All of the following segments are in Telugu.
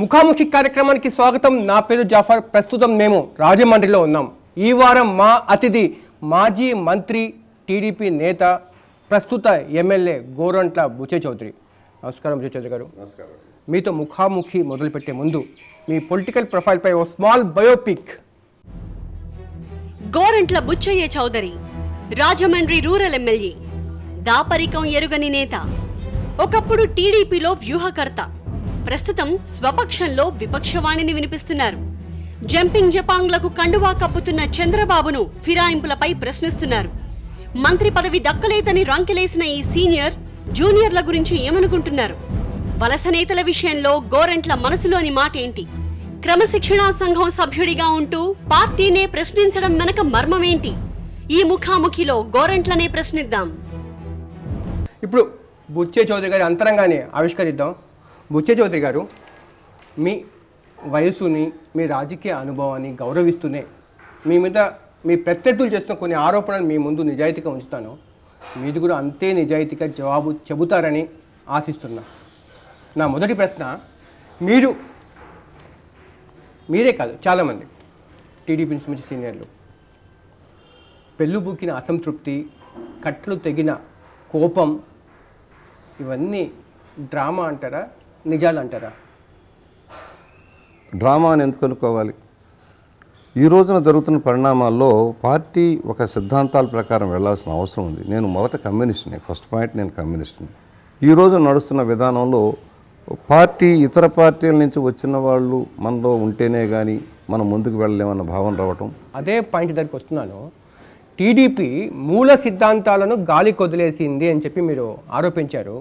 ముఖాముఖి కార్యక్రమానికి స్వాగతం నా పేరు జాఫర్ ప్రస్తుతం మేము రాజమండ్రిలో ఉన్నాం ఈ వారం మా అతిథి మాజీ మంత్రి టీడీపీ నేత ప్రస్తుత ఎమ్మెల్యే గోరంట్ల బుచే చౌదరి నమస్కారం బుచే చౌదరి గారు మీతో ముఖాముఖి మొదలుపెట్టే ముందు మీ పొలిటికల్ ప్రొఫైల్పై ఓ small biopic Gorantla Butchaiah Chowdary Rajahmundry rural MLA దాపరికం ఎరుగని నేత ఒకప్పుడు టీడీపీలో వ్యూహకర్త ప్రస్తుతం స్వపక్షంలో విపక్షవాణిని వినిపిస్తున్నారు జంపింగ్ జపాంగ్లకు కండువా కప్పుతున్న చంద్రబాబును ఫిరాయింపులపై ప్రశ్నిస్తున్నారు మంత్రి పదవి దక్కలేదని రంకెలేసిన ఈ సీనియర్ జూనియర్ల గురించి ఏమనుకుంటున్నారు వలస నేతల విషయంలో గోరెంట్ల మనసులోని మాట ఏంటి క్రమశిక్షణా సంఘం సభ్యుడిగా ఉంటూ పార్టీనే ప్రశ్నించడం వెనక మర్మమేంటి ఈ ముఖాముఖిలో గోరెంట్లనే ప్రశ్నిద్దాం ఇప్పుడు బుచ్చే చౌదరి గారి అంతరంగానే ఆవిష్కరిద్దాం చౌదరి గారు మీ వయసుని మీ రాజకీయ అనుభవాన్ని గౌరవిస్తూనే మీ మీద మీ ప్రత్యర్థులు చేస్తున్న కొన్ని ఆరోపణలు మీ ముందు నిజాయితీగా ఉంచుతాను మీది కూడా అంతే నిజాయితీగా జవాబు చెబుతారని ఆశిస్తున్నా నా మొదటి ప్రశ్న మీరు మీరే కాదు చాలామంది టీడీపీ నుంచి సీనియర్లు బుక్కిన అసంతృప్తి కట్లు తెగిన కోపం ఇవన్నీ డ్రామా అంటారా నిజాలు అంటారా డ్రామాని ఎందుకు అనుకోవాలి ఈ రోజున జరుగుతున్న పరిణామాల్లో పార్టీ ఒక సిద్ధాంతాల ప్రకారం వెళ్లాల్సిన అవసరం ఉంది నేను మొదట కమ్యూనిస్ట్ని ఫస్ట్ పాయింట్ నేను కమ్యూనిస్ట్ని ఈ రోజు నడుస్తున్న విధానంలో పార్టీ ఇతర పార్టీల నుంచి వచ్చిన వాళ్ళు మనలో ఉంటేనే కానీ మనం ముందుకు వెళ్ళలేమన్న భావన రావటం అదే పాయింట్ దగ్గరికి వస్తున్నాను టీడీపీ మూల సిద్ధాంతాలను గాలి కొదిలేసింది అని చెప్పి మీరు ఆరోపించారు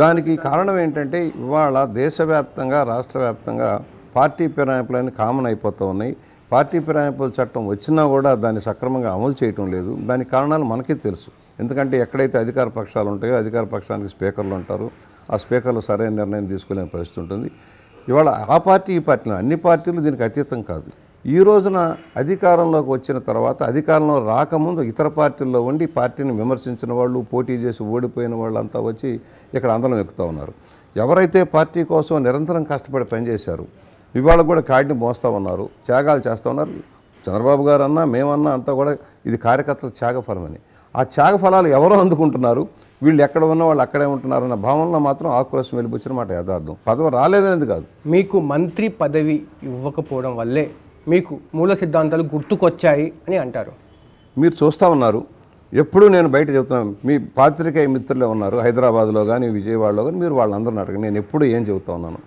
దానికి కారణం ఏంటంటే ఇవాళ దేశవ్యాప్తంగా రాష్ట్ర వ్యాప్తంగా పార్టీ ఫిరాయింపులు కామన్ అయిపోతూ ఉన్నాయి పార్టీ ఫిరాయింపుల చట్టం వచ్చినా కూడా దాన్ని సక్రమంగా అమలు చేయటం లేదు దాని కారణాలు మనకే తెలుసు ఎందుకంటే ఎక్కడైతే అధికార పక్షాలు ఉంటాయో అధికార పక్షానికి స్పీకర్లు ఉంటారు ఆ స్పీకర్లు సరైన నిర్ణయం తీసుకోలేని పరిస్థితి ఉంటుంది ఇవాళ ఆ పార్టీ ఈ పార్టీలో అన్ని పార్టీలు దీనికి అతీతం కాదు ఈ రోజున అధికారంలోకి వచ్చిన తర్వాత అధికారంలో రాకముందు ఇతర పార్టీల్లో ఉండి పార్టీని విమర్శించిన వాళ్ళు పోటీ చేసి ఓడిపోయిన వాళ్ళు అంతా వచ్చి ఇక్కడ ఆందోళన ఎక్కుతూ ఉన్నారు ఎవరైతే పార్టీ కోసం నిరంతరం కష్టపడి పనిచేశారు ఇవాళ కూడా కాడిని మోస్తూ ఉన్నారు త్యాగాలు చేస్తూ ఉన్నారు చంద్రబాబు గారు అన్నా మేమన్నా అంతా కూడా ఇది కార్యకర్తల త్యాగఫలమని ఆ త్యాగఫలాలు ఎవరో అందుకుంటున్నారు వీళ్ళు ఎక్కడ ఉన్న వాళ్ళు అక్కడే ఉంటున్నారన్న భావనలో మాత్రం ఆక్రోశం వెళ్ళిపోచ్చిన మాట యథార్థం పదవి రాలేదనేది కాదు మీకు మంత్రి పదవి ఇవ్వకపోవడం వల్లే మీకు మూల సిద్ధాంతాలు గుర్తుకొచ్చాయి అని అంటారు మీరు చూస్తూ ఉన్నారు ఎప్పుడూ నేను బయట చెబుతున్నాను మీ పాత్రికేయ మిత్రులే ఉన్నారు హైదరాబాద్లో కానీ విజయవాడలో కానీ మీరు వాళ్ళందరిని అడగండి నేను ఎప్పుడు ఏం చెబుతూ ఉన్నాను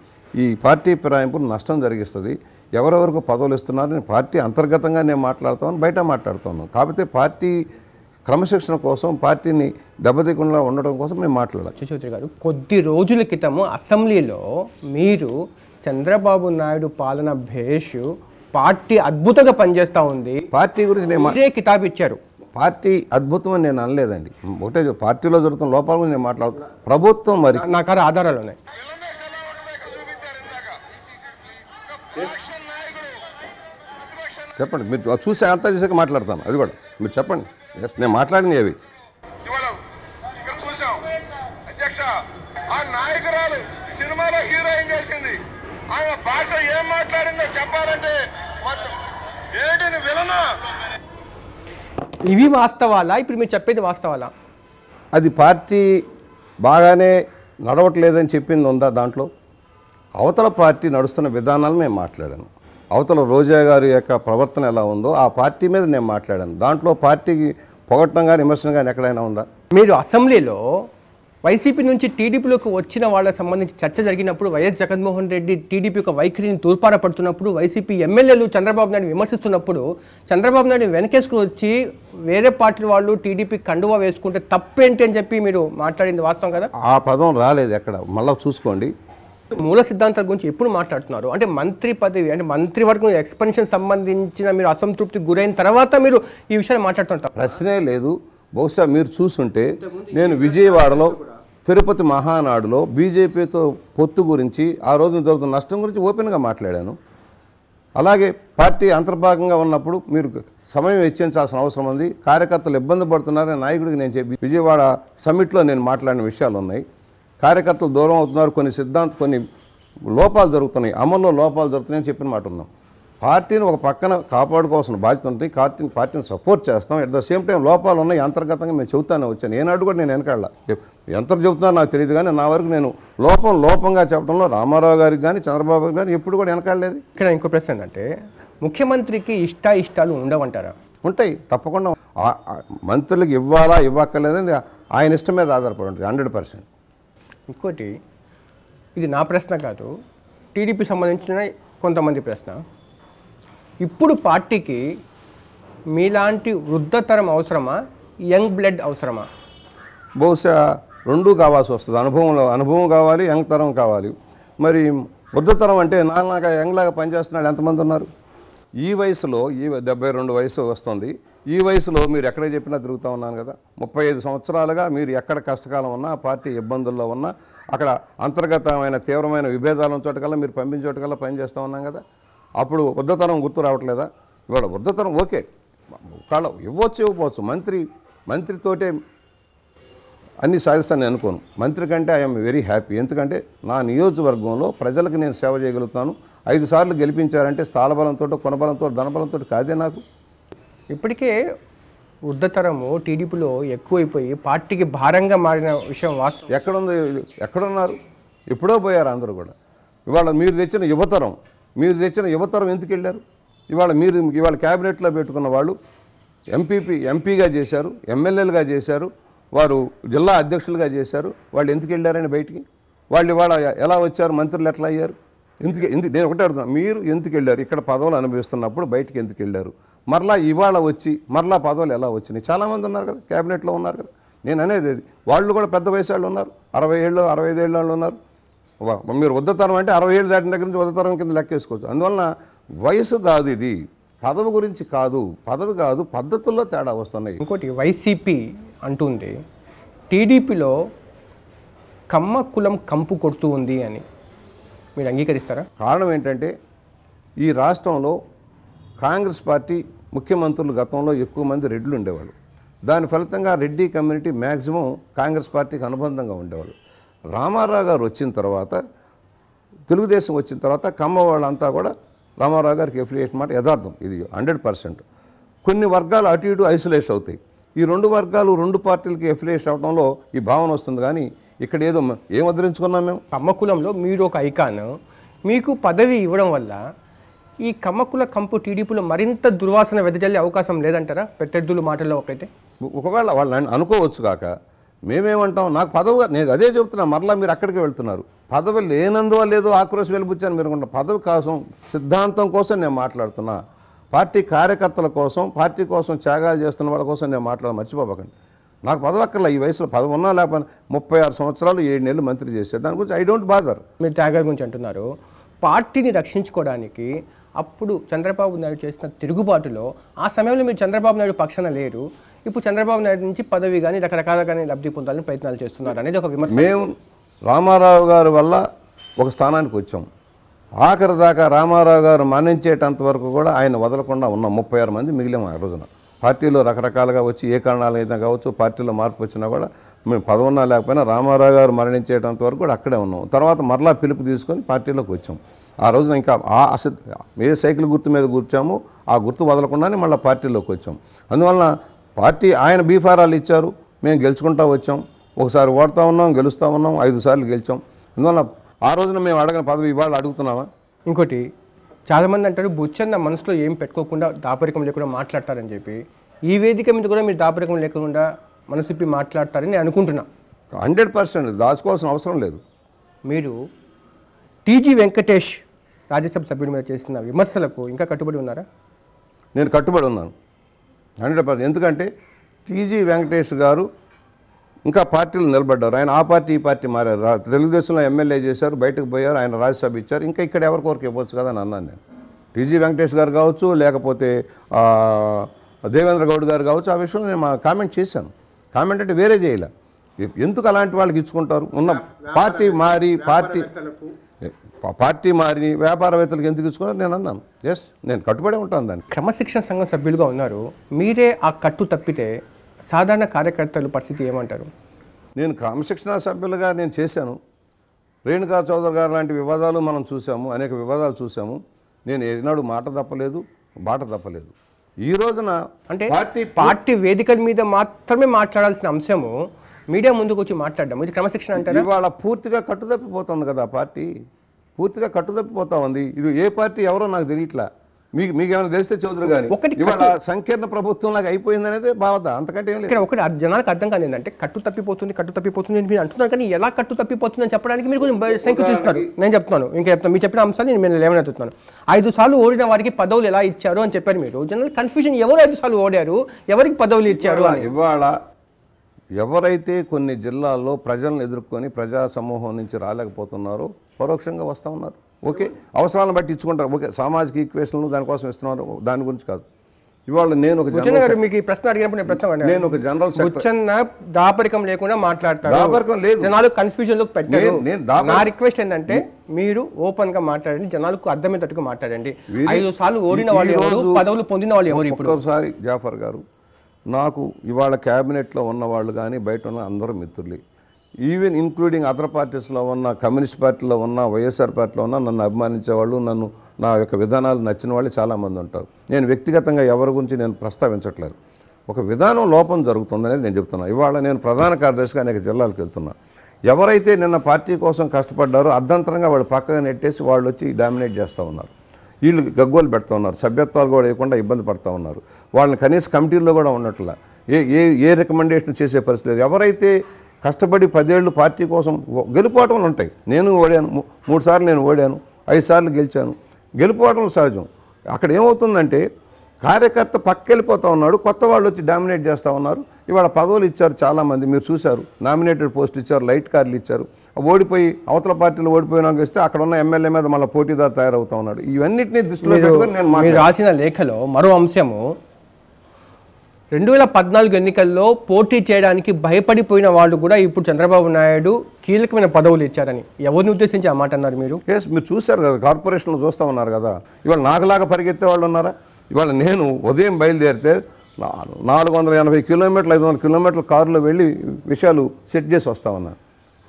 ఈ పార్టీ ఫిరాయింపు నష్టం జరిగిస్తుంది ఎవరెవరికి పదవులు ఇస్తున్నారు నేను పార్టీ అంతర్గతంగా నేను మాట్లాడుతాను బయట మాట్లాడుతాను కాకపోతే పార్టీ క్రమశిక్షణ కోసం పార్టీని దెబ్బతీకుండా ఉండడం కోసం మేము మాట్లాడాలి చౌదరి గారు కొద్ది రోజుల క్రితము అసెంబ్లీలో మీరు చంద్రబాబు నాయుడు పాలన భేషు పార్టీ అద్భుతంగా పనిచేస్తూ ఉంది పార్టీ గురించి నేను ఇచ్చారు పార్టీ అద్భుతం అని నేను అనలేదండి ఒకటే పార్టీలో జరుగుతున్న లోపాల గురించి నేను మాట్లాడుతున్నాను ప్రభుత్వం మరి నాకు ఆధారాలు ఉన్నాయి చెప్పండి మీరు చూసి అంతా చేసాక మాట్లాడతాను అది కూడా మీరు చెప్పండి నేను మాట్లాడింది అవి సినిమాలో హీరోయిన్ చేసింది భాష ఏం మాట్లాడిందో చెప్పాలంటే ఇవి వాస్తవాలా ఇప్పుడు మీరు చెప్పేది వాస్తవాలా అది పార్టీ బాగానే నడవట్లేదని చెప్పింది ఉందా దాంట్లో అవతల పార్టీ నడుస్తున్న విధానాలు మేము మాట్లాడాను అవతల రోజా గారి యొక్క ప్రవర్తన ఎలా ఉందో ఆ పార్టీ మీద నేను మాట్లాడాను దాంట్లో పార్టీకి పొగట్టడం కానీ విమర్శనం కానీ ఎక్కడైనా ఉందా మీరు అసెంబ్లీలో వైసీపీ నుంచి టీడీపీలోకి వచ్చిన వాళ్ళకి సంబంధించి చర్చ జరిగినప్పుడు వైఎస్ జగన్మోహన్ రెడ్డి టీడీపీ యొక్క వైఖరిని తూర్పారపడుతున్నప్పుడు వైసీపీ ఎమ్మెల్యేలు చంద్రబాబు నాయుడు విమర్శిస్తున్నప్పుడు చంద్రబాబు నాయుడు వెనకేసుకు వచ్చి వేరే పార్టీ వాళ్ళు టీడీపీ కండువా వేసుకుంటే తప్పేంటి అని చెప్పి మీరు మాట్లాడింది వాస్తవం కదా ఆ పదం రాలేదు ఎక్కడ మళ్ళీ చూసుకోండి మూల సిద్ధాంతాల గురించి ఎప్పుడు మాట్లాడుతున్నారు అంటే మంత్రి పదవి అంటే మంత్రి వర్గం ఎక్స్పెన్షన్ సంబంధించిన మీరు అసంతృప్తి గురైన తర్వాత మీరు ఈ విషయాన్ని మాట్లాడుతుంటారు ప్రశ్నే లేదు బహుశా మీరు చూసుంటే నేను విజయవాడలో తిరుపతి మహానాడులో బీజేపీతో పొత్తు గురించి ఆ రోజున జరుగుతున్న నష్టం గురించి ఓపెన్గా మాట్లాడాను అలాగే పార్టీ అంతర్భాగంగా ఉన్నప్పుడు మీరు సమయం వెచ్చించాల్సిన అవసరం ఉంది కార్యకర్తలు ఇబ్బంది పడుతున్నారని నాయకుడికి నేను చెప్పి విజయవాడ సమ్మిట్లో నేను మాట్లాడిన విషయాలు ఉన్నాయి కార్యకర్తలు దూరం అవుతున్నారు కొన్ని సిద్ధాంత కొన్ని లోపాలు జరుగుతున్నాయి అమల్లో లోపాలు జరుగుతున్నాయని చెప్పిన మాట ఉన్నాం పార్టీని ఒక పక్కన కాపాడుకోవాల్సిన బాధ్యత ఉంది పార్టీని పార్టీని సపోర్ట్ చేస్తాం అట్ ద సేమ్ టైం లోపాలు ఉన్నాయి అంతర్గతంగా మేము చెబుతానే వచ్చాను ఏనాడు కూడా నేను వెనకాల ఎంత చెబుతున్నా నాకు తెలియదు కానీ నా వరకు నేను లోపం లోపంగా చెప్పడంలో రామారావు గారికి కానీ చంద్రబాబు కానీ ఎప్పుడు కూడా వెనకాడలేదు ఇక్కడ ఇంకో ప్రశ్న ఏంటంటే ముఖ్యమంత్రికి ఇష్ట ఇష్టాలు ఉండవంటారా ఉంటాయి తప్పకుండా మంత్రులకు ఇవ్వాలా ఇవ్వక్కర్లేదని ఆయన ఇష్టం మీద ఆధారపడి ఉంటుంది హండ్రెడ్ పర్సెంట్ ఇంకోటి ఇది నా ప్రశ్న కాదు టీడీపీ సంబంధించిన కొంతమంది ప్రశ్న ఇప్పుడు పార్టీకి మీలాంటి వృద్ధతరం అవసరమా యంగ్ బ్లడ్ అవసరమా బహుశా రెండూ కావాల్సి వస్తుంది అనుభవంలో అనుభవం కావాలి యంగ్ తరం కావాలి మరి వృద్ధతరం అంటే యంగ్ యంగ్లాగా పనిచేస్తున్నాడు ఎంతమంది ఉన్నారు ఈ వయసులో ఈ డెబ్బై రెండు వయసు వస్తుంది ఈ వయసులో మీరు ఎక్కడ చెప్పినా తిరుగుతూ ఉన్నాను కదా ముప్పై ఐదు సంవత్సరాలుగా మీరు ఎక్కడ కష్టకాలం ఉన్నా పార్టీ ఇబ్బందుల్లో ఉన్నా అక్కడ అంతర్గతమైన తీవ్రమైన విభేదాలను చోటకల్లా మీరు పంపించోటకల్లా పనిచేస్తూ ఉన్నాం కదా అప్పుడు వృద్ధతనం గుర్తు రావట్లేదా ఇవాళ వృద్ధతనం ఓకే కాళ్ళ ఇవ్వచ్చు ఇవ్వకపోవచ్చు మంత్రి మంత్రితోటే అన్ని సాధిస్తాను నేను అనుకోను మంత్రి కంటే ఐఎమ్ వెరీ హ్యాపీ ఎందుకంటే నా నియోజకవర్గంలో ప్రజలకు నేను సేవ చేయగలుగుతాను ఐదు సార్లు గెలిపించారంటే స్థాళబలంతో కొనబలంతో ధనబలంతో కాదే నాకు ఇప్పటికే వృద్ధతరము టీడీపీలో ఎక్కువైపోయి పార్టీకి భారంగా మారిన విషయం వాస్తవం ఎక్కడుందో ఎక్కడున్నారు ఎప్పుడో పోయారు అందరూ కూడా ఇవాళ మీరు తెచ్చిన యువతరం మీరు తెచ్చిన యువతరం ఎందుకు వెళ్ళారు ఇవాళ మీరు ఇవాళ క్యాబినెట్లో పెట్టుకున్న వాళ్ళు ఎంపీపీ ఎంపీగా చేశారు ఎమ్మెల్యేలుగా చేశారు వారు జిల్లా అధ్యక్షులుగా చేశారు వాళ్ళు ఎందుకు వెళ్ళారని బయటికి వాళ్ళు ఇవాళ ఎలా వచ్చారు మంత్రులు ఎట్లా అయ్యారు ఎందుకు ఎందుకు నేను ఒకటే అడుగుతున్నాను మీరు ఎందుకు వెళ్ళారు ఇక్కడ పదవులు అనుభవిస్తున్నప్పుడు బయటికి ఎందుకు వెళ్ళారు మరలా ఇవాళ వచ్చి మరలా పదవులు ఎలా వచ్చినాయి చాలామంది ఉన్నారు కదా క్యాబినెట్లో ఉన్నారు కదా నేను అనేది వాళ్ళు కూడా పెద్ద వయసు వాళ్ళు ఉన్నారు అరవై ఏళ్ళు అరవై ఐదు ఏళ్ళు వాళ్ళు ఉన్నారు మీరు తరం అంటే అరవై ఏళ్ళు దాటిన దగ్గర నుంచి తరం కింద లెక్కేసుకోవచ్చు అందువలన వయసు కాదు ఇది పదవి గురించి కాదు పదవి కాదు పద్ధతుల్లో తేడా వస్తున్నాయి ఇంకోటి వైసీపీ అంటుంది టీడీపీలో కమ్మ కులం కంపు కొడుతూ ఉంది అని మీరు అంగీకరిస్తారా కారణం ఏంటంటే ఈ రాష్ట్రంలో కాంగ్రెస్ పార్టీ ముఖ్యమంత్రులు గతంలో ఎక్కువ మంది రెడ్లు ఉండేవాళ్ళు దాని ఫలితంగా రెడ్డి కమ్యూనిటీ మ్యాక్సిమం కాంగ్రెస్ పార్టీకి అనుబంధంగా ఉండేవాళ్ళు రామారావు గారు వచ్చిన తర్వాత తెలుగుదేశం వచ్చిన తర్వాత కమ్మ వాళ్ళంతా కూడా రామారావు గారికి ఎఫిలియేషన్ మాట యథార్థం ఇది హండ్రెడ్ పర్సెంట్ కొన్ని వర్గాలు అటు ఇటు ఐసోలేట్ అవుతాయి ఈ రెండు వర్గాలు రెండు పార్టీలకి ఎఫిలియేషన్ అవడంలో ఈ భావన వస్తుంది కానీ ఇక్కడ ఏదో ఏం వదిలించుకున్నాం మేము కమ్మకులంలో మీరు ఒక ఐకాన్ మీకు పదవి ఇవ్వడం వల్ల ఈ కమ్మకుల కంపు టీడీపీలో మరింత దుర్వాసన వెదజల్లే అవకాశం లేదంటారా ప్రత్యర్థులు మాటల్లో ఒకటే ఒకవేళ వాళ్ళని అనుకోవచ్చు కాక మేమేమంటాం నాకు పదవి నేను అదే చెబుతున్నా మరలా మీరు అక్కడికి వెళ్తున్నారు పదవి లేనందువల్ల లేదో ఆక్రోశం వెలిపించాను మీరు అనుకుంటున్నా పదవి కోసం సిద్ధాంతం కోసం నేను మాట్లాడుతున్నా పార్టీ కార్యకర్తల కోసం పార్టీ కోసం త్యాగాలు చేస్తున్న వాళ్ళ కోసం నేను మాట్లాడ మర్చిపోబకండి నాకు పదవి అక్కర్లా ఈ వయసులో పదవి ఉన్నా లేకపోయినా ముప్పై ఆరు సంవత్సరాలు ఏడు నెలలు మంత్రి చేశారు దాని గురించి ఐ డోంట్ బాదర్ మీరు త్యాగాల గురించి అంటున్నారు పార్టీని రక్షించుకోవడానికి అప్పుడు చంద్రబాబు నాయుడు చేసిన తిరుగుబాటులో ఆ సమయంలో మీరు చంద్రబాబు నాయుడు పక్షాన లేరు ఇప్పుడు చంద్రబాబు నాయుడు నుంచి పదవి కానీ రకరకాల కానీ లబ్ధి పొందాలని ప్రయత్నాలు చేస్తున్నారు అనేది ఒక విమర్శ మేము రామారావు గారి వల్ల ఒక స్థానానికి వచ్చాం ఆఖరి దాకా రామారావు గారు మరణించేటంత వరకు కూడా ఆయన వదలకుండా ఉన్న ముప్పై ఆరు మంది మిగిలిన ఆ రోజున పార్టీలో రకరకాలుగా వచ్చి ఏ కారణాలైనా కావచ్చు పార్టీలో మార్పు వచ్చినా కూడా మేము పదవున్నా లేకపోయినా రామారావు గారు మరణించేటంత వరకు కూడా అక్కడే ఉన్నాం తర్వాత మరలా పిలుపు తీసుకొని పార్టీలోకి వచ్చాం ఆ రోజున ఇంకా ఆ అసలు ఏ సైకిల్ గుర్తు మీద కూర్చాము ఆ గుర్తు వదలకుండానే మళ్ళీ పార్టీలోకి వచ్చాం అందువలన పార్టీ ఆయన బీఫారాలు ఇచ్చారు మేము గెలుచుకుంటా వచ్చాం ఒకసారి ఓడుతూ ఉన్నాం గెలుస్తూ ఉన్నాం ఐదు సార్లు గెలిచాం అందువల్ల ఆ రోజున మేము అడగిన పదవి ఇవాళ అడుగుతున్నావా ఇంకోటి చాలామంది అంటారు బుచ్చన్న మనసులో ఏం పెట్టుకోకుండా దాపరికం లేకుండా మాట్లాడతారని చెప్పి ఈ వేదిక మీద కూడా మీరు దాపరికం లేకుండా మనసిప్పి మాట్లాడతారని నేను అనుకుంటున్నా హండ్రెడ్ పర్సెంట్ దాచుకోవాల్సిన అవసరం లేదు మీరు టీజీ వెంకటేష్ రాజ్యసభ సభ్యుడి మీద చేసిన విమర్శలకు ఇంకా కట్టుబడి ఉన్నారా నేను కట్టుబడి ఉన్నాను హండ్రెడ్ పర్సెంట్ ఎందుకంటే టీజీ వెంకటేష్ గారు ఇంకా పార్టీలు నిలబడ్డారు ఆయన ఆ పార్టీ ఈ పార్టీ మారారు తెలుగుదేశంలో ఎమ్మెల్యే చేశారు బయటకు పోయారు ఆయన రాజ్యసభ ఇచ్చారు ఇంకా ఇక్కడ ఎవరికొరకు ఇవ్వచ్చు కదా అని అన్నాను నేను టీజీ వెంకటేష్ గారు కావచ్చు లేకపోతే దేవేంద్ర గౌడ్ గారు కావచ్చు ఆ విషయంలో నేను కామెంట్ చేశాను కామెంట్ అంటే వేరే చేయలే ఎందుకు అలాంటి వాళ్ళకి ఇచ్చుకుంటారు ఉన్న పార్టీ మారి పార్టీ పార్టీ మారి వ్యాపారవేత్తలకు ఎందుకు ఇచ్చుకున్నారు నేను అన్నాను ఎస్ నేను కట్టుబడే ఉంటాను దాన్ని క్రమశిక్షణ సంఘం సభ్యులుగా ఉన్నారు మీరే ఆ కట్టు తప్పితే సాధారణ కార్యకర్తల పరిస్థితి ఏమంటారు నేను క్రమశిక్షణ సభ్యులుగా నేను చేశాను రేణుకా చౌదరి గారు లాంటి వివాదాలు మనం చూసాము అనేక వివాదాలు చూసాము నేను ఏనాడు మాట తప్పలేదు బాట తప్పలేదు ఈ రోజున అంటే పార్టీ పార్టీ వేదికల మీద మాత్రమే మాట్లాడాల్సిన అంశము మీడియా ముందుకు వచ్చి మాట్లాడడం ఇది క్రమశిక్షణ అంటారు ఇవాళ పూర్తిగా కట్టుదప్పిపోతుంది కదా పార్టీ పూర్తిగా కట్టుదప్పిపోతా ఉంది ఇది ఏ పార్టీ ఎవరో నాకు తెలియట్లా మీకు మీకు ఏమైనా తెలిస్తే చౌదరు కానీ ఒకటి ఇవాళ సంకీర్ణ ప్రభుత్వం లాగా అయిపోయింది అనేది బాధ అంతకంటే ఇక్కడ ఒకటి జనాలకు అర్థం కాదు ఏంటంటే కట్టు తప్పిపోతుంది కట్టు తప్పిపోతుంది అని మీరు అంటున్నారు కానీ ఎలా కట్టు తప్పిపోతుంది అని చెప్పడానికి మీరు కొంచెం శంకు చూస్తున్నారు నేను చెప్తున్నాను ఇంకా చెప్తాను మీరు చెప్పిన అంశాలు నేను నేను చెప్తున్నాను ఐదు సార్లు ఓడిన వారికి పదవులు ఎలా ఇచ్చారు అని చెప్పారు మీరు జనరల్ కన్ఫ్యూజన్ ఎవరు ఐదు సార్లు ఓడారు ఎవరికి పదవులు ఇచ్చారు ఇవాళ ఎవరైతే కొన్ని జిల్లాల్లో ప్రజలను ఎదుర్కొని ప్రజా సమూహం నుంచి రాలేకపోతున్నారో పరోక్షంగా వస్తూ ఉన్నారు ఓకే అవసరాలను బట్టి ఇచ్చుకుంటారు ఓకే సామాజిక ఈక్వేషన్లు దానికోసం ఇస్తున్నారు దాని గురించి కాదు ఇవాళ నేను ఒక మీకు ఈ ప్రశ్న అడిగినప్పుడు ప్రశ్న నేను ఒక జనరల్ దాపరికం లేకుండా మాట్లాడతాను దాపరికం లేదు జనాలు కన్ఫ్యూజన్ లో పెట్టారు నేను నా రిక్వెస్ట్ ఏంటంటే మీరు ఓపెన్ గా మాట్లాడండి జనాలకు అర్థమయ్యేటట్టుగా మాట్లాడండి ఐదు సార్లు ఓడిన వాళ్ళు ఎవరు పదవులు పొందిన వాళ్ళు ఎవరు ఇప్పుడు ఒకసారి జాఫర్ గారు నాకు ఇవాళ క్యాబినెట్లో ఉన్న వాళ్ళు కానీ బయట ఉన్న అందరూ మిత్రులే ఈవెన్ ఇంక్లూడింగ్ అదర్ పార్టీస్లో ఉన్న కమ్యూనిస్ట్ పార్టీలో ఉన్న వైఎస్ఆర్ పార్టీలో ఉన్న నన్ను అభిమానించే వాళ్ళు నన్ను నా యొక్క విధానాలు నచ్చిన వాళ్ళు చాలామంది ఉంటారు నేను వ్యక్తిగతంగా ఎవరి గురించి నేను ప్రస్తావించట్లేదు ఒక విధానం లోపం జరుగుతుందనేది నేను చెప్తున్నాను ఇవాళ నేను ప్రధాన కార్యదర్శిగా అనేక జిల్లాలకు వెళ్తున్నాను ఎవరైతే నిన్న పార్టీ కోసం కష్టపడ్డారో అర్ధంతరంగా వాళ్ళు పక్కగా నెట్టేసి వాళ్ళు వచ్చి డామినేట్ చేస్తూ ఉన్నారు వీళ్ళు గగ్గోలు పెడతా ఉన్నారు సభ్యత్వాలు కూడా ఇవ్వకుండా ఇబ్బంది పడుతూ ఉన్నారు వాళ్ళని కనీస కమిటీల్లో కూడా ఉండట్లా ఏ ఏ ఏ రికమెండేషన్ చేసే పరిస్థితి లేదు ఎవరైతే కష్టపడి పదేళ్ళు పార్టీ కోసం గెలుపోవటంలు ఉంటాయి నేను ఓడాను మూడు సార్లు నేను ఓడాను ఐదు సార్లు గెలిచాను గెలుపోవటం సహజం అక్కడ ఏమవుతుందంటే కార్యకర్త పక్కెళ్ళిపోతూ ఉన్నాడు కొత్త వాళ్ళు వచ్చి డామినేట్ చేస్తూ ఉన్నారు ఇవాళ పదవులు ఇచ్చారు చాలామంది మీరు చూశారు నామినేటెడ్ పోస్టులు ఇచ్చారు లైట్ కార్లు ఇచ్చారు ఓడిపోయి అవతల పార్టీలు ఓడిపోయినాక ఇస్తే అక్కడ ఉన్న ఎమ్మెల్యే మీద మళ్ళీ పోటీదారు తయారవుతూ ఉన్నాడు ఇవన్నింటినీ దృష్టిలో పెట్టుకొని నేను రాసిన లేఖలో మరో అంశము రెండు వేల పద్నాలుగు ఎన్నికల్లో పోటీ చేయడానికి భయపడిపోయిన వాళ్ళు కూడా ఇప్పుడు చంద్రబాబు నాయుడు కీలకమైన పదవులు ఇచ్చారని ఎవరిని ఉద్దేశించి ఆ మాట అన్నారు మీరు ఎస్ మీరు చూశారు కదా కార్పొరేషన్లు చూస్తూ ఉన్నారు కదా ఇవాళ నాకులాగా పరిగెత్తే వాళ్ళు ఉన్నారా ఇవాళ నేను ఉదయం బయలుదేరితే నాలుగు వందల ఎనభై కిలోమీటర్లు ఐదు వందల కిలోమీటర్ల కారులో వెళ్ళి విషయాలు సెట్ చేసి వస్తా ఉన్నాను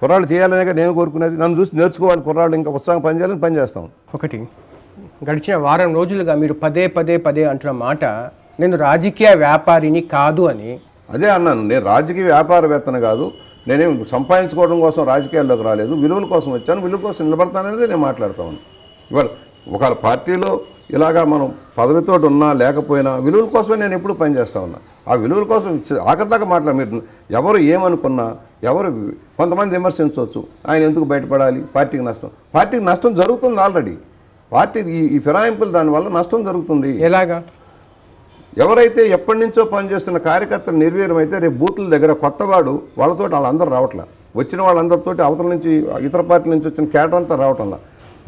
కుర్రాళ్ళు చేయాలనే నేను కోరుకునేది నన్ను చూసి నేర్చుకోవాలి కుర్రాళ్ళు ఇంకా ఉత్సాహం పనిచేయాలని పనిచేస్తాం ఒకటి గడిచిన వారం రోజులుగా మీరు పదే పదే పదే అంటున్న మాట నేను రాజకీయ వ్యాపారిని కాదు అని అదే అన్నాను నేను రాజకీయ వ్యాపారవేత్తను కాదు నేనేం సంపాదించుకోవడం కోసం రాజకీయాల్లోకి రాలేదు విలువల కోసం వచ్చాను విలువ కోసం నిలబడతాననేది నేను మాట్లాడతాను ఇవాళ ఒక పార్టీలో ఇలాగా మనం పదవితో ఉన్నా లేకపోయినా విలువల కోసమే నేను ఎప్పుడు పనిచేస్తూ ఉన్నా ఆ విలువల కోసం ఆఖరిదాకా మాట్లాడు మీరు ఎవరు ఏమనుకున్నా ఎవరు కొంతమంది విమర్శించవచ్చు ఆయన ఎందుకు బయటపడాలి పార్టీకి నష్టం పార్టీకి నష్టం జరుగుతుంది ఆల్రెడీ పార్టీ ఈ ఫిరాయింపులు దానివల్ల నష్టం జరుగుతుంది ఎలాగా ఎవరైతే ఎప్పటి నుంచో పనిచేస్తున్న కార్యకర్తలు నిర్వీర్యం అయితే రేపు బూతుల దగ్గర కొత్తవాడు వాళ్ళతో వాళ్ళందరూ రావట్లే వచ్చిన వాళ్ళందరితో అవతల నుంచి ఇతర పార్టీ నుంచి వచ్చిన కేటర్ అంతా రావటం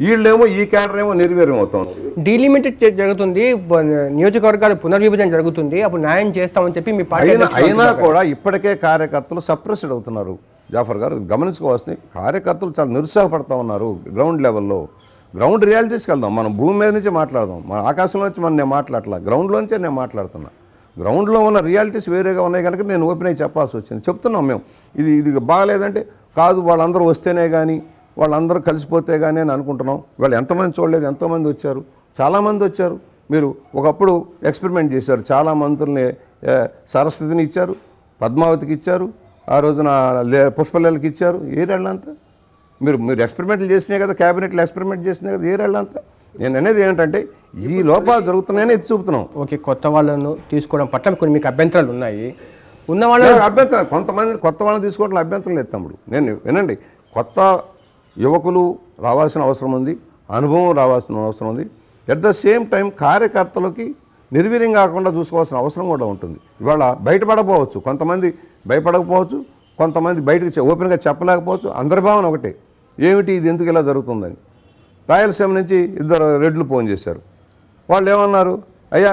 వీళ్ళేమో ఈ క్యాడర్ ఏమో నిర్వీర్యం అవుతాం డీలిమిటెడ్ జరుగుతుంది నియోజకవర్గాలు పునర్విభజన జరుగుతుంది అప్పుడు న్యాయం చేస్తామని చెప్పి మీ పార్టీ అయినా కూడా ఇప్పటికే కార్యకర్తలు సప్రెస్డ్ అవుతున్నారు జాఫర్ గారు గమనించుకోవాల్సింది కార్యకర్తలు చాలా నిరుత్సాహపడతా ఉన్నారు గ్రౌండ్ లెవెల్లో గ్రౌండ్ రియాలిటీస్కి వెళ్దాం మనం భూమి మీద నుంచి మాట్లాడదాం మన ఆకాశంలో నుంచి మనం నేను గ్రౌండ్లో గ్రౌండ్లోంచే నేను మాట్లాడుతున్నా గ్రౌండ్లో ఉన్న రియాలిటీస్ వేరేగా ఉన్నాయి కనుక నేను ఓపెన్ అయ్యి చెప్పాల్సి వచ్చింది చెప్తున్నాం మేము ఇది ఇది బాగాలేదంటే కాదు వాళ్ళందరూ వస్తేనే కానీ వాళ్ళందరూ కలిసిపోతే కానీ అని అనుకుంటున్నాం వాళ్ళు ఎంతమంది చూడలేదు ఎంతమంది వచ్చారు చాలామంది వచ్చారు మీరు ఒకప్పుడు ఎక్స్పెరిమెంట్ చేశారు చాలా మంత్రుల్ని సరస్వతిని ఇచ్చారు పద్మావతికి ఇచ్చారు ఆ రోజున పుష్పలేలకి ఇచ్చారు ఏడళ్ళంతా మీరు మీరు ఎక్స్పెరిమెంట్లు చేసినాయి కదా క్యాబినెట్లు ఎక్స్పెరిమెంట్ చేసినాయి కదా అంతా నేను అనేది ఏంటంటే ఈ లోపాలు జరుగుతున్నాయని ఎత్తి చూపుతున్నాం ఓకే కొత్త వాళ్ళను తీసుకోవడం పట్ల కొన్ని మీకు అభ్యంతరాలు ఉన్నాయి ఉన్న వాళ్ళ అభ్యంతరం కొంతమంది కొత్త వాళ్ళని తీసుకోవడం అభ్యంతరం లేదు తమ్ముడు నేను వినండి కొత్త యువకులు రావాల్సిన అవసరం ఉంది అనుభవం రావాల్సిన అవసరం ఉంది ఎట్ ద సేమ్ టైం కార్యకర్తలకి నిర్వీర్యం కాకుండా చూసుకోవాల్సిన అవసరం కూడా ఉంటుంది ఇవాళ బయటపడకపోవచ్చు కొంతమంది భయపడకపోవచ్చు కొంతమంది బయటకు ఓపెన్గా చెప్పలేకపోవచ్చు అందరి భావన ఒకటే ఏమిటి ఇది ఎందుకు ఇలా జరుగుతుందని రాయలసీమ నుంచి ఇద్దరు రెడ్లు ఫోన్ చేశారు వాళ్ళు ఏమన్నారు అయ్యా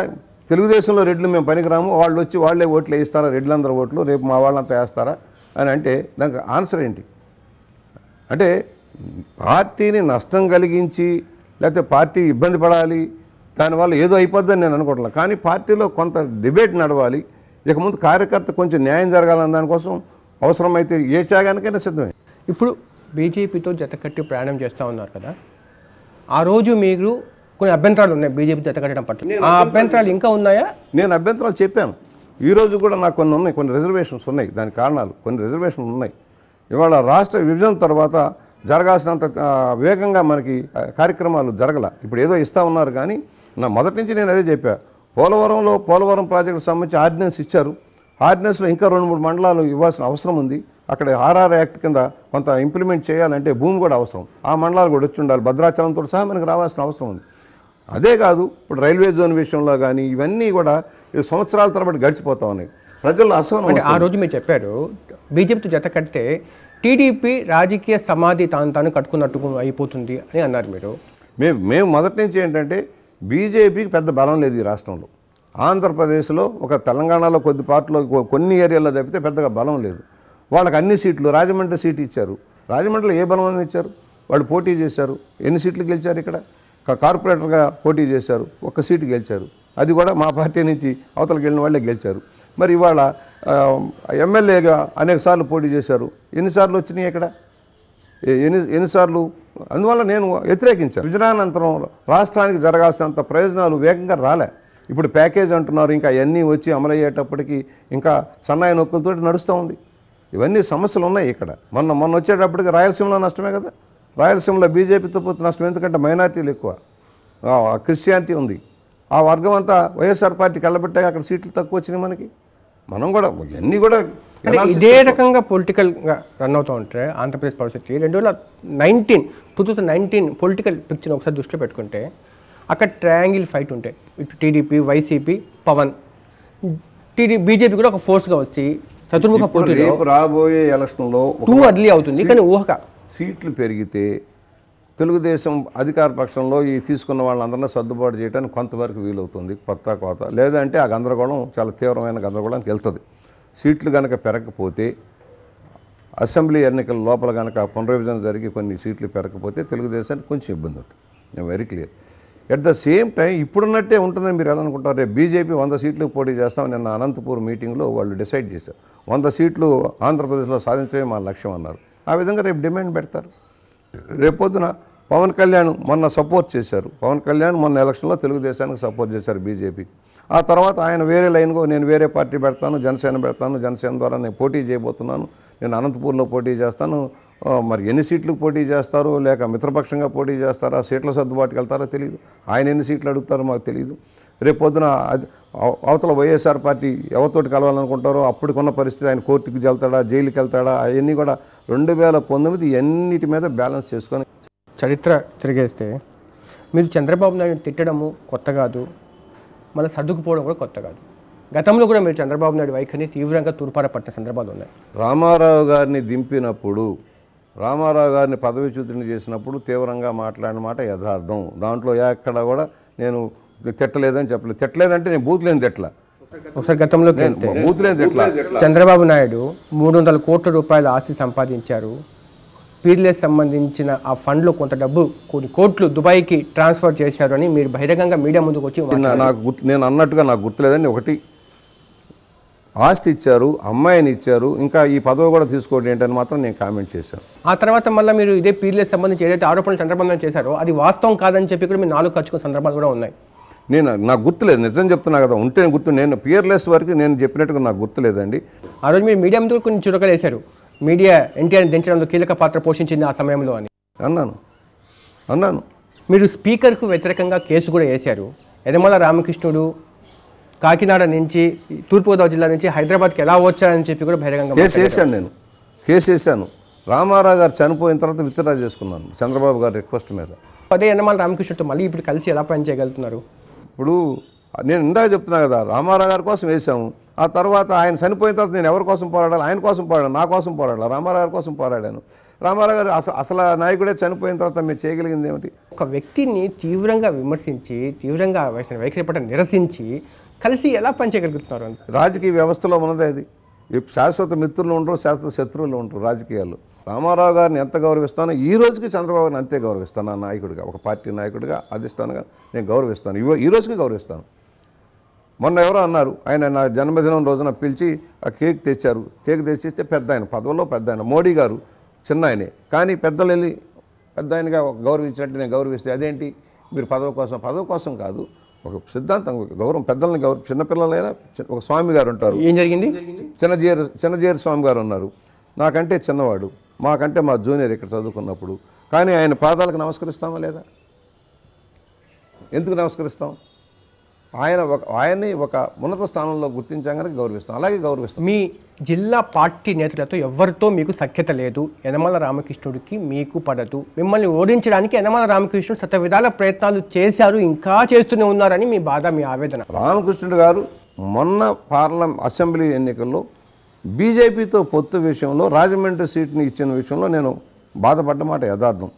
తెలుగుదేశంలో రెడ్లు మేము పనికిరాము వాళ్ళు వచ్చి వాళ్ళే ఓట్లు వేయిస్తారా రెడ్లందరూ ఓట్లు రేపు మా వాళ్ళంతా వేస్తారా అని అంటే దానికి ఆన్సర్ ఏంటి అంటే పార్టీని నష్టం కలిగించి లేకపోతే పార్టీ ఇబ్బంది పడాలి దానివల్ల ఏదో అయిపోద్దని నేను అనుకుంటున్నాను కానీ పార్టీలో కొంత డిబేట్ నడవాలి ఇక ముందు కార్యకర్త కొంచెం న్యాయం జరగాలని దానికోసం అవసరమైతే ఏ త్యాగానికైనా సిద్ధమే ఇప్పుడు బీజేపీతో జతకట్టి ప్రయాణం చేస్తూ ఉన్నారు కదా ఆ రోజు మీరు కొన్ని అభ్యంతరాలు ఉన్నాయి బీజేపీ జతకట్టడం పట్ల ఆ అభ్యంతరాలు ఇంకా ఉన్నాయా నేను అభ్యంతరాలు చెప్పాను ఈ రోజు కూడా నాకు కొన్ని ఉన్నాయి కొన్ని రిజర్వేషన్స్ ఉన్నాయి దాని కారణాలు కొన్ని రిజర్వేషన్లు ఉన్నాయి ఇవాళ రాష్ట్ర విభజన తర్వాత జరగాల్సినంత వేగంగా మనకి కార్యక్రమాలు జరగల ఇప్పుడు ఏదో ఇస్తూ ఉన్నారు కానీ నా మొదటి నుంచి నేను అదే చెప్పా పోలవరంలో పోలవరం ప్రాజెక్టు సంబంధించి ఆర్డినెన్స్ ఇచ్చారు ఆర్డినెన్స్లో ఇంకా రెండు మూడు మండలాలు ఇవ్వాల్సిన అవసరం ఉంది అక్కడ ఆర్ఆర్ యాక్ట్ కింద కొంత ఇంప్లిమెంట్ చేయాలంటే భూమి కూడా అవసరం ఆ మండలాలు కూడా వచ్చి ఉండాలి భద్రాచలంతో సహా మనకు రావాల్సిన అవసరం ఉంది అదే కాదు ఇప్పుడు రైల్వే జోన్ విషయంలో కానీ ఇవన్నీ కూడా సంవత్సరాల తరబడి గడిచిపోతా ఉన్నాయి ప్రజలు అసహనం ఆ రోజు మీరు చెప్పారు బీజేపీతో జత కంటే టీడీపీ రాజకీయ సమాధి తాను తాను కట్టుకున్నట్టు అయిపోతుంది అని అన్నారు మీరు మేము మేము మొదటి నుంచి ఏంటంటే బీజేపీకి పెద్ద బలం లేదు ఈ రాష్ట్రంలో ఆంధ్రప్రదేశ్లో ఒక తెలంగాణలో కొద్ది పార్టీలో కొన్ని ఏరియాలో తప్పితే పెద్దగా బలం లేదు వాళ్ళకి అన్ని సీట్లు రాజమండ్రి సీటు ఇచ్చారు రాజమండ్రిలో ఏ బలం అని ఇచ్చారు వాళ్ళు పోటీ చేశారు ఎన్ని సీట్లు గెలిచారు ఇక్కడ కార్పొరేటర్గా పోటీ చేశారు ఒక్క సీటు గెలిచారు అది కూడా మా పార్టీ నుంచి అవతలకి వెళ్ళిన వాళ్ళే గెలిచారు మరి ఇవాళ ఎమ్మెల్యేగా అనేకసార్లు పోటీ చేశారు ఎన్నిసార్లు వచ్చినాయి ఇక్కడ ఎన్ని ఎన్నిసార్లు అందువల్ల నేను వ్యతిరేకించాను విజయానంతరం రాష్ట్రానికి జరగాల్సినంత ప్రయోజనాలు వేగంగా రాలే ఇప్పుడు ప్యాకేజ్ అంటున్నారు ఇంకా అవన్నీ వచ్చి అమలయ్యేటప్పటికి ఇంకా సన్నాయి నొక్కులతో నడుస్తూ ఉంది ఇవన్నీ సమస్యలు ఉన్నాయి ఇక్కడ మొన్న మొన్న వచ్చేటప్పటికి రాయలసీమలో నష్టమే కదా రాయలసీమలో బీజేపీతో పోతే నష్టం ఎందుకంటే మైనార్టీలు ఎక్కువ క్రిస్టియానిటీ ఉంది ఆ వర్గం అంతా వైఎస్ఆర్ పార్టీకి వెళ్ళబట్టే అక్కడ సీట్లు తక్కువ వచ్చినాయి మనకి మనం కూడా ఇవన్నీ కూడా ఇదే రకంగా పొలిటికల్గా రన్ అవుతూ ఉంటే ఆంధ్రప్రదేశ్ పరిస్థితి రెండు వేల nineteen two thousand nineteen political picture ఒకసారి దృష్టిలో పెట్టుకుంటే అక్కడ ట్రయాంగిల్ ఫైట్ ఉంటాయి ఇటు టీడీపీ వైసీపీ పవన్ టీడీ బీజేపీ కూడా ఒక ఫోర్స్గా వచ్చి చతుర్ముఖ పోటీలో రాబోయే ఎలక్షన్లో టూ అర్లీ అవుతుంది కానీ ఊహక సీట్లు పెరిగితే తెలుగుదేశం అధికార పక్షంలో ఈ తీసుకున్న వాళ్ళందరినీ సర్దుబాటు చేయడానికి కొంతవరకు వీలవుతుంది కొత్త కోత లేదంటే ఆ గందరగోళం చాలా తీవ్రమైన గందరగోళానికి వెళ్తుంది సీట్లు కనుక పెరగకపోతే అసెంబ్లీ ఎన్నికల లోపల కనుక పునర్విభజన జరిగి కొన్ని సీట్లు పెరగకపోతే తెలుగుదేశానికి కొంచెం ఇబ్బంది ఉంటుంది నేను very clear at the same time ఇప్పుడున్నట్టే ఉంటుందని మీరు ఎలా అనుకుంటారు రేపు బీజేపీ వంద సీట్లకు పోటీ చేస్తాం నిన్న అనంతపూర్ మీటింగ్లో వాళ్ళు డిసైడ్ చేశారు వంద సీట్లు ఆంధ్రప్రదేశ్లో సాధించడమే మా లక్ష్యం అన్నారు ఆ విధంగా రేపు డిమాండ్ పెడతారు రేపొద్దున పవన్ కళ్యాణ్ మొన్న సపోర్ట్ చేశారు పవన్ కళ్యాణ్ మొన్న ఎలక్షన్లో తెలుగుదేశానికి సపోర్ట్ చేశారు బీజేపీకి ఆ తర్వాత ఆయన వేరే లైన్గా నేను వేరే పార్టీ పెడతాను జనసేన పెడతాను జనసేన ద్వారా నేను పోటీ చేయబోతున్నాను నేను అనంతపూర్లో పోటీ చేస్తాను మరి ఎన్ని సీట్లు పోటీ చేస్తారు లేక మిత్రపక్షంగా పోటీ చేస్తారా సీట్ల సర్దుబాటుకి వెళ్తారో తెలియదు ఆయన ఎన్ని సీట్లు అడుగుతారో మాకు తెలియదు పొద్దున అది అవతల వైఎస్ఆర్ పార్టీ ఎవరితోటి కలవాలనుకుంటారో అప్పుడుకున్న పరిస్థితి ఆయన కోర్టుకి వెళ్తాడా జైలుకి వెళ్తాడా అవన్నీ కూడా రెండు వేల పంతొమ్మిది ఎన్నిటి మీద బ్యాలెన్స్ చేసుకొని చరిత్ర తిరిగేస్తే మీరు చంద్రబాబు నాయుడు తిట్టడము కొత్త కాదు మళ్ళీ సర్దుకుపోవడం కూడా కొత్త కాదు గతంలో కూడా మీరు చంద్రబాబు నాయుడు వైఖరిని తీవ్రంగా తూర్పారపట్టిన సందర్భాలు ఉన్నాయి రామారావు గారిని దింపినప్పుడు రామారావు గారిని పదవి చూతిని చేసినప్పుడు తీవ్రంగా మాట్లాడిన మాట యథార్థం దాంట్లో ఎక్కడ కూడా నేను తిట్టలేదని చెప్పలేదు తిట్టలేదంటే నేను బూతులేని తిట్ల ఒకసారి గతంలో బూతులేని తిట్ల చంద్రబాబు నాయుడు మూడు వందల కోట్ల రూపాయల ఆస్తి సంపాదించారు పీర్లే సంబంధించిన ఆ ఫండ్లో కొంత డబ్బు కొన్ని కోట్లు దుబాయ్కి ట్రాన్స్ఫర్ చేశారు అని మీరు బహిరంగంగా మీడియా ముందుకు వచ్చి నాకు నేను అన్నట్టుగా నాకు గుర్తులేదని ఒకటి ఆస్తి ఇచ్చారు అమ్మాయిని ఇచ్చారు ఇంకా ఈ పదవి కూడా తీసుకోండి ఏంటని మాత్రం నేను కామెంట్ చేశాను ఆ తర్వాత మళ్ళీ మీరు ఇదే పీరియడ్ సంబంధించి ఏదైతే ఆరోపణలు చంద్రబాబు చేశారో అది వాస్తవం కాదని చెప్పి కూడా మీరు నాలుగు ఖర్చుకున్న సందర్భాలు కూడా ఉన్నాయి నేను నాకు గుర్తులేదు నిజం చెప్తున్నా కదా ఉంటే గుర్తు నేను పియర్లెస్ వరకు నేను చెప్పినట్టుగా నాకు గుర్తులేదండి ఆ రోజు మీరు మీడియా ముందు కొన్ని చురకలు వేశారు మీడియా ఎన్టీఆర్ దించడంలో కీలక పాత్ర పోషించింది ఆ సమయంలో అని అన్నాను అన్నాను మీరు స్పీకర్కు వ్యతిరేకంగా కేసు కూడా వేశారు యదమల రామకృష్ణుడు కాకినాడ నుంచి తూర్పుగోదావరి జిల్లా నుంచి హైదరాబాద్కి ఎలా వచ్చారని చెప్పి కూడా బహిరంగంగా కేసు వేసాను నేను కేసు చేశాను రామారావు గారు చనిపోయిన తర్వాత విత్డ్రా చేసుకున్నాను చంద్రబాబు గారి రిక్వెస్ట్ మీద అదే ఎన్నమాల రామకృష్ణతో మళ్ళీ ఇప్పుడు కలిసి ఎలా పనిచేయగలుగుతున్నారు ఇప్పుడు నేను ఇందాక చెప్తున్నా కదా రామారావు గారి కోసం వేసాము ఆ తర్వాత ఆయన చనిపోయిన తర్వాత నేను ఎవరి కోసం పోరాడాలి ఆయన కోసం పోరాడాను నా కోసం పోరాడాలి రామారావు గారి కోసం పోరాడాను రామారావు గారు అసలు అసలు నాయకుడే చనిపోయిన తర్వాత మీరు చేయగలిగింది ఏమిటి ఒక వ్యక్తిని తీవ్రంగా విమర్శించి తీవ్రంగా పట్ల నిరసించి కలిసి ఎలా పనిచేయగలుగుతున్నారు రాజకీయ వ్యవస్థలో ఉన్నదే అది శాశ్వత మిత్రులు ఉండరు శాశ్వత శత్రువులు ఉండరు రాజకీయాలు రామారావు గారిని ఎంత గౌరవిస్తానో ఈ రోజుకి చంద్రబాబుని అంతే గౌరవిస్తాను నాయకుడిగా ఒక పార్టీ నాయకుడిగా అధిష్టానంగా నేను గౌరవిస్తాను ఇవ్వ ఈ రోజుకి గౌరవిస్తాను మొన్న ఎవరో అన్నారు ఆయన నా జన్మదినం రోజున పిలిచి ఆ కేక్ తెచ్చారు కేక్ తెచ్చిస్తే పెద్ద ఆయన పదవుల్లో పెద్ద ఆయన మోడీ గారు చిన్న ఆయనే కానీ పెద్దలు వెళ్ళి పెద్ద ఆయనగా గౌరవించినట్టు నేను గౌరవిస్తే అదేంటి మీరు పదవి కోసం పదవి కోసం కాదు ఒక సిద్ధాంతం గౌరవం పెద్దలను గౌరవం చిన్నపిల్లలైనా ఒక స్వామి గారు ఉంటారు ఏం జరిగింది చిన్నజీరు చిన్నజీరు స్వామి గారు ఉన్నారు నాకంటే చిన్నవాడు మాకంటే మా జూనియర్ ఇక్కడ చదువుకున్నప్పుడు కానీ ఆయన పాదాలకు నమస్కరిస్తామా లేదా ఎందుకు నమస్కరిస్తాం ఆయన ఒక ఆయన్ని ఒక ఉన్నత స్థానంలో గుర్తించాం కనుక గౌరవిస్తాం అలాగే గౌరవిస్తాం మీ జిల్లా పార్టీ నేతలతో ఎవరితో మీకు సఖ్యత లేదు యనమల రామకృష్ణుడికి మీకు పడదు మిమ్మల్ని ఓడించడానికి యనమల రామకృష్ణుడు శత విధాల ప్రయత్నాలు చేశారు ఇంకా చేస్తూనే ఉన్నారని మీ బాధ మీ ఆవేదన రామకృష్ణుడు గారు మొన్న పార్లమెంట్ అసెంబ్లీ ఎన్నికల్లో బీజేపీతో పొత్తు విషయంలో రాజమండ్రి సీట్ని ఇచ్చిన విషయంలో నేను బాధపడ్డమాట యథార్థం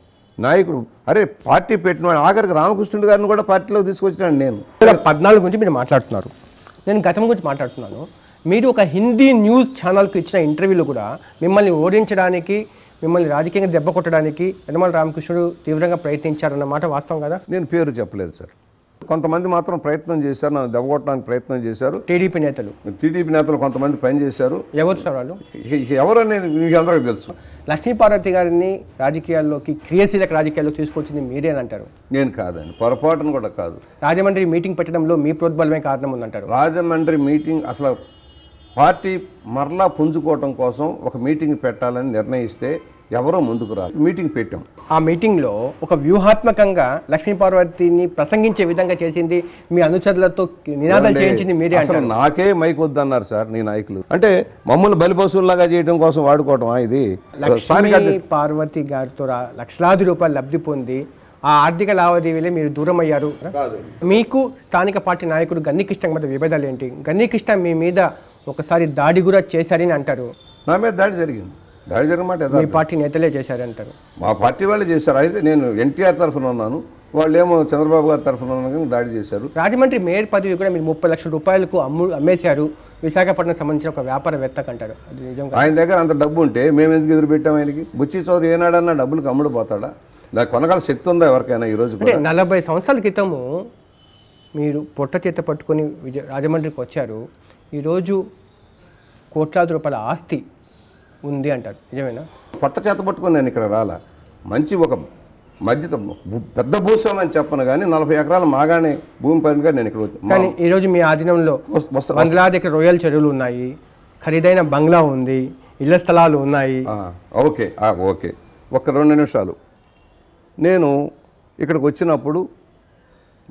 నాయకుడు అరే పార్టీ పెట్టిన ఆఖరికి రామకృష్ణుడు గారిని కూడా పార్టీలోకి తీసుకొచ్చినాను నేను పద్నాలుగు గురించి మీరు మాట్లాడుతున్నారు నేను గతం గురించి మాట్లాడుతున్నాను మీరు ఒక హిందీ న్యూస్ ఛానల్కి ఇచ్చిన ఇంటర్వ్యూలో కూడా మిమ్మల్ని ఓడించడానికి మిమ్మల్ని రాజకీయంగా దెబ్బ కొట్టడానికి యనమల రామకృష్ణుడు తీవ్రంగా ప్రయత్నించారన్నమాట వాస్తవం కదా నేను పేరు చెప్పలేదు సార్ కొంతమంది మాత్రం ప్రయత్నం చేశారు నన్ను దెబ్బగొట్టడానికి ప్రయత్నం చేశారు టీడీపీ నేతలు టీడీపీ నేతలు కొంతమంది పని చేశారు ఎవరు సార్ వాళ్ళు ఎవరని మీకు అందరికీ తెలుసు లక్ష్మీపార్వతి గారిని రాజకీయాల్లోకి క్రియాశీలక రాజకీయాల్లో తీసుకొచ్చింది మీరేనంటారు నేను కాదండి పొరపాటును కూడా కాదు రాజమండ్రి మీటింగ్ పెట్టడంలో మీ ప్రోద్బలమే కారణం ఉందంటారు రాజమండ్రి మీటింగ్ అసలు పార్టీ మరలా పుంజుకోవటం కోసం ఒక మీటింగ్ పెట్టాలని నిర్ణయిస్తే ఎవరో ముందుకు రాదు మీటింగ్ పెట్టాం ఆ మీటింగ్లో ఒక వ్యూహాత్మకంగా లక్ష్మీ పార్వతిని ప్రసంగించే విధంగా చేసింది మీ అనుచరులతో నినాదం చేయించింది మీరే అసలు నాకే మైక్ వద్దన్నారు సార్ నీ నాయకులు అంటే మమ్మల్ని బలిపశువులాగా చేయడం కోసం వాడుకోవటం ఇది uh, పార్వతి గారితో లక్షలాది రూపాయలు లబ్ధి పొంది ఆ ఆర్థిక లావాదేవీలే మీరు దూరం అయ్యారు మీకు స్థానిక పార్టీ నాయకుడు గన్నికృష్ణ మీద విభేదాలు ఏంటి గన్నికృష్ణ మీ మీద ఒకసారి దాడి కూడా చేశారని అంటారు నా మీద దాడి జరిగింది దాడి జరగమాట మీ పార్టీ నేతలే చేశారంటారు మా పార్టీ వాళ్ళే చేశారు అయితే నేను ఎన్టీఆర్ తరఫున ఉన్నాను వాళ్ళేమో చంద్రబాబు గారి తరఫున దాడి చేశారు రాజమండ్రి మేయర్ పదవి కూడా మీరు ముప్పై లక్షల రూపాయలకు అమ్ము అమ్మేశారు విశాఖపట్నం సంబంధించిన ఒక వ్యాపారవేత్త అంటారు అది నిజంగా ఆయన దగ్గర అంత డబ్బు ఉంటే మేము ఎందుకు ఎదురు పెట్టాం ఆయనకి బుచ్చి చౌదరి ఏనాడన్నా డబ్బులకు అమ్ముడు పోతాడా దాని కొనగల శక్తి ఉందా ఎవరికైనా ఈరోజు అంటే నలభై సంవత్సరాల క్రితము మీరు పొట్ట చేత పట్టుకొని విజ రాజమండ్రికి వచ్చారు ఈరోజు కోట్లాది రూపాయల ఆస్తి ఉంది అంటారు నిజమేనా పొట్ట చేత పట్టుకొని నేను ఇక్కడ రాలా మంచి ఒక మధ్య పెద్ద భూస్వామి అని చెప్పను కానీ నలభై ఎకరాలు మాగానే భూమి పైన నేను ఇక్కడ కానీ ఈరోజు మీ ఆధీనంలో వందలాది ఇక్కడ రొయ్యల చెరువులు ఉన్నాయి ఖరీదైన బంగ్లా ఉంది ఇళ్ల స్థలాలు ఉన్నాయి ఓకే ఓకే ఒక రెండు నిమిషాలు నేను ఇక్కడికి వచ్చినప్పుడు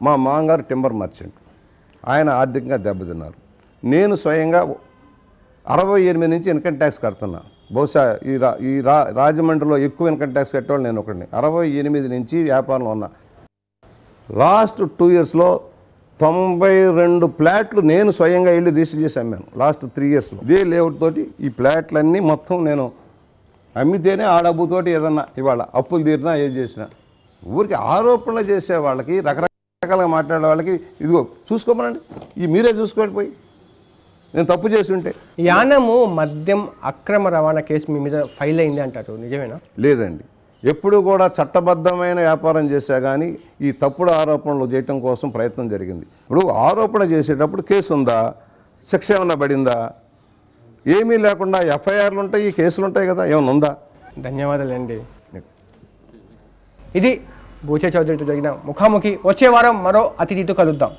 మా మామగారు టింబర్ మర్చెంట్ ఆయన ఆర్థికంగా దెబ్బతిన్నారు నేను స్వయంగా అరవై ఎనిమిది నుంచి ఇన్కమ్ ట్యాక్స్ కడుతున్నాను బహుశా ఈ రా ఈ రా రాజమండ్రిలో ఎక్కువ ఇన్కమ్ ట్యాక్స్ కట్టేవాళ్ళు నేను ఒకటిని అరవై ఎనిమిది నుంచి వ్యాపారంలో ఉన్నా లాస్ట్ టూ ఇయర్స్లో తొంభై రెండు ప్లాట్లు నేను స్వయంగా వెళ్ళి రిజిస్టర్ చేసి అమ్మాను లాస్ట్ త్రీ ఇయర్స్లో ఇదే లేఅవుట్ తోటి ఈ ప్లాట్లన్నీ మొత్తం నేను అమ్మితేనే ఆ డబ్బుతోటి ఏదన్నా ఇవాళ అప్పులు తీరినా ఏం చేసినా ఊరికి ఆరోపణలు చేసే వాళ్ళకి రకరకాలుగా మాట్లాడే వాళ్ళకి ఇదిగో చూసుకోమనండి ఈ మీరే చూసుకోండి పోయి నేను తప్పు చేసి ఉంటే యానము మద్యం అక్రమ రవాణా కేసు మీ మీద ఫైల్ అయింది అంటారు నిజమేనా లేదండి ఎప్పుడు కూడా చట్టబద్ధమైన వ్యాపారం చేసా కానీ ఈ తప్పుడు ఆరోపణలు చేయటం కోసం ప్రయత్నం జరిగింది ఇప్పుడు ఆరోపణ చేసేటప్పుడు కేసు ఉందా శిక్ష ఏమైనా పడిందా ఏమీ లేకుండా ఎఫ్ఐఆర్లు ఉంటాయి ఈ కేసులు ఉంటాయి కదా ఏమైనా ఉందా ధన్యవాదాలండి ఇది భూచే చౌదరితో జరిగిన ముఖాముఖి వచ్చే వారం మరో అతిథితో కలుద్దాం